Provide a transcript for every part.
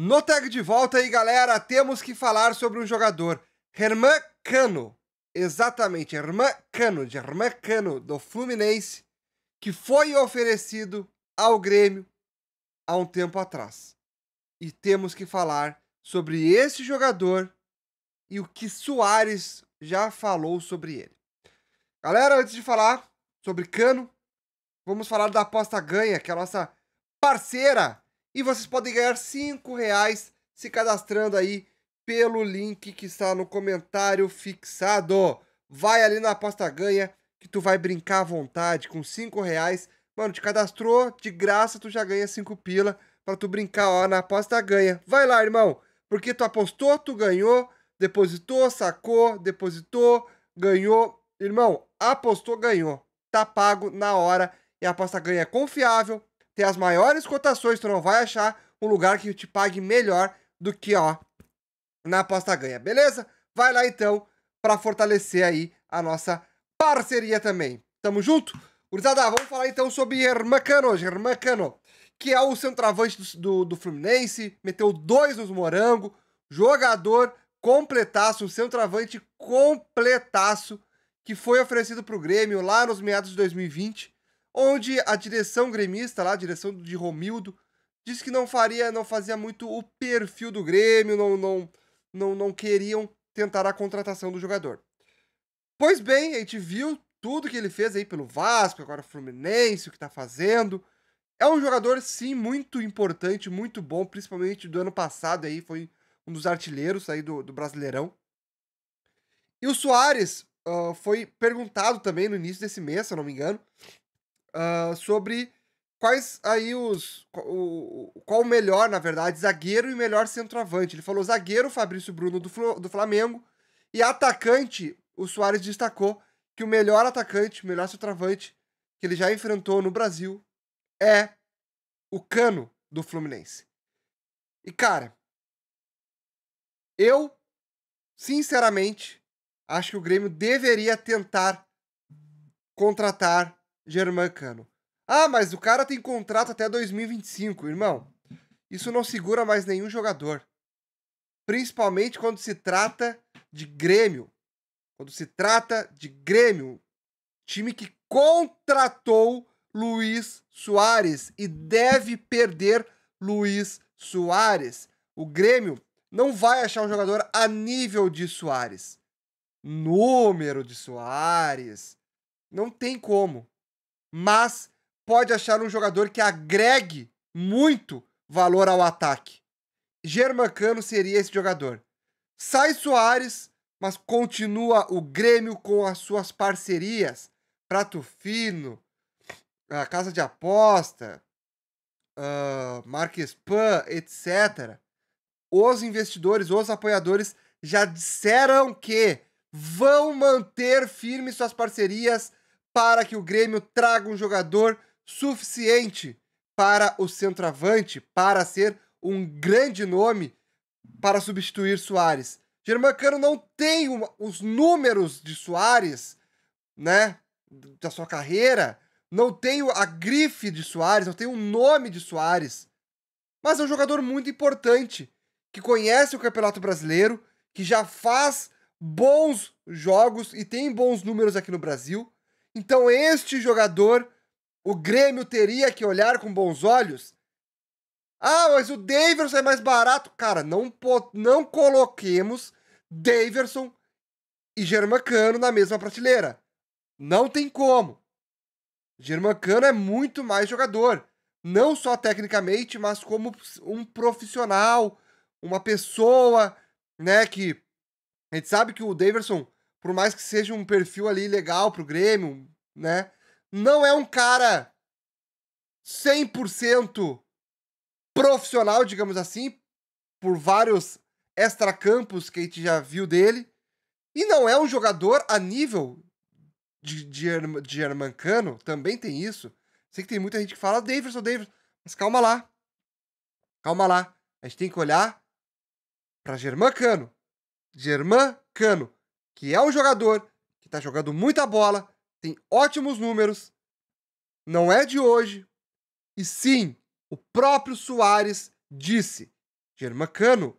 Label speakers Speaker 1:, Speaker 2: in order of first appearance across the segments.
Speaker 1: No tag de volta aí, galera, temos que falar sobre um jogador, Herman Cano. Exatamente, Herman Cano, de Herman Cano, do Fluminense, que foi oferecido ao Grêmio há um tempo atrás. E temos que falar sobre esse jogador e o que Soares já falou sobre ele. Galera, antes de falar sobre Cano, vamos falar da aposta ganha, que é a nossa parceira e vocês podem ganhar 5 reais se cadastrando aí pelo link que está no comentário fixado. Vai ali na aposta ganha que tu vai brincar à vontade com 5 reais. Mano, te cadastrou, de graça tu já ganha 5 pila para tu brincar ó, na aposta ganha. Vai lá, irmão, porque tu apostou, tu ganhou, depositou, sacou, depositou, ganhou. Irmão, apostou, ganhou. Tá pago na hora e a aposta ganha é confiável, ter as maiores cotações, tu não vai achar um lugar que te pague melhor do que, ó, na aposta ganha, beleza? Vai lá então para fortalecer aí a nossa parceria também. Tamo junto? Gurizada, vamos falar então sobre Hermacano hoje. Hermacano, que é o centroavante do, do, do Fluminense, meteu dois nos morango, jogador completaço, um centroavante completaço, que foi oferecido pro Grêmio lá nos meados de 2020 onde a direção gremista lá, a direção de Romildo, disse que não faria, não fazia muito o perfil do Grêmio, não não não, não queriam tentar a contratação do jogador. Pois bem, a gente viu tudo que ele fez aí pelo Vasco, agora Fluminense, o que está fazendo. É um jogador, sim, muito importante, muito bom, principalmente do ano passado aí, foi um dos artilheiros aí do, do Brasileirão. E o Soares uh, foi perguntado também no início desse mês, se eu não me engano, ah, sobre quais aí os. O, qual o melhor, na verdade, zagueiro e melhor centroavante. Ele falou zagueiro, Fabrício Bruno do, do Flamengo, e atacante, o Soares destacou que o melhor atacante, o melhor centroavante que ele já enfrentou no Brasil é o Cano do Fluminense. E cara, eu sinceramente acho que o Grêmio deveria tentar contratar Germancano. Ah, mas o cara tem contrato até 2025, irmão. Isso não segura mais nenhum jogador. Principalmente quando se trata de Grêmio. Quando se trata de Grêmio, time que contratou Luiz Soares e deve perder Luiz Soares. O Grêmio não vai achar um jogador a nível de Soares. Número de Soares. Não tem como mas pode achar um jogador que agregue muito valor ao ataque. Germancano seria esse jogador. Sai Soares, mas continua o Grêmio com as suas parcerias. Prato Fino, a Casa de Aposta, uh, Pan, etc. Os investidores, os apoiadores já disseram que vão manter firmes suas parcerias para que o Grêmio traga um jogador suficiente para o centroavante, para ser um grande nome para substituir Soares. Germancano não tem os números de Soares, né? Da sua carreira, não tem a grife de Soares, não tem o nome de Soares. Mas é um jogador muito importante, que conhece o Campeonato Brasileiro, que já faz bons jogos e tem bons números aqui no Brasil. Então, este jogador, o Grêmio teria que olhar com bons olhos. Ah, mas o Daverson é mais barato. Cara, não, não coloquemos Daverson e Germancano na mesma prateleira. Não tem como. Germancano é muito mais jogador. Não só tecnicamente, mas como um profissional, uma pessoa, né? Que a gente sabe que o Daverson, por mais que seja um perfil ali legal pro Grêmio, né? Não é um cara 100% profissional, digamos assim, por vários extracampos que a gente já viu dele. E não é um jogador a nível de, de, de Germancano, também tem isso. Sei que tem muita gente que fala, ah, Davidson, Davidson, mas calma lá. Calma lá. A gente tem que olhar para Germancano. Germancano, que é um jogador que tá jogando muita bola, tem ótimos números, não é de hoje. E sim, o próprio Soares disse: Germacano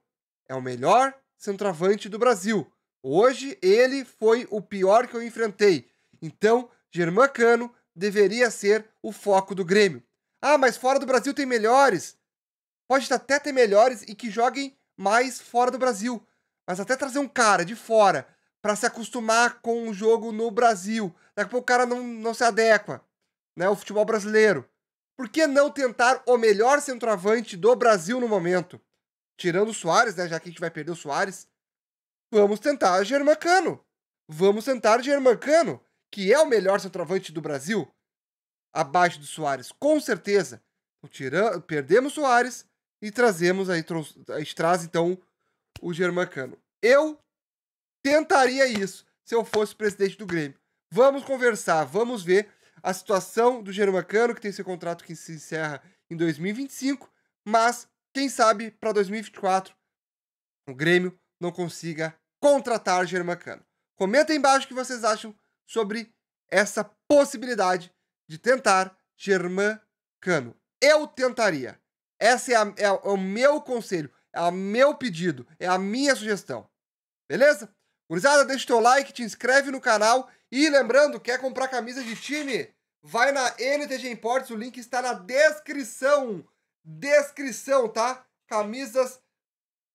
Speaker 1: é o melhor centroavante do Brasil. Hoje ele foi o pior que eu enfrentei. Então, Germacano deveria ser o foco do Grêmio. Ah, mas fora do Brasil tem melhores. Pode até ter melhores e que joguem mais fora do Brasil. Mas até trazer um cara de fora para se acostumar com o um jogo no Brasil. Daqui a pouco o cara não, não se adequa, né? O futebol brasileiro. Por que não tentar o melhor centroavante do Brasil no momento? Tirando o Soares, né? Já que a gente vai perder o Soares. Vamos tentar Germancano. Vamos tentar Germancano, que é o melhor centroavante do Brasil. Abaixo do Soares, com certeza. Então, Tirando, perdemos Soares e trazemos aí, a gente traz então o Germancano. Eu tentaria isso se eu fosse presidente do Grêmio. Vamos conversar, vamos ver a situação do Germacano, que tem seu contrato que se encerra em 2025, mas quem sabe para 2024 o Grêmio não consiga contratar Germacano. Comenta aí embaixo o que vocês acham sobre essa possibilidade de tentar Cano. Eu tentaria. Esse é, a, é, o meu conselho, é o meu pedido, é a minha sugestão. Beleza? Gurizada, deixa o teu like, te inscreve no canal e lembrando, quer comprar camisa de time? Vai na NTG Imports, o link está na descrição. Descrição, tá? Camisas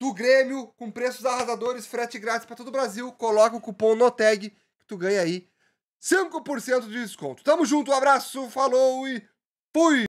Speaker 1: do Grêmio com preços arrasadores, frete grátis para todo o Brasil. Coloca o cupom NOTEG que tu ganha aí 5% de desconto. Tamo junto, um abraço, falou e fui!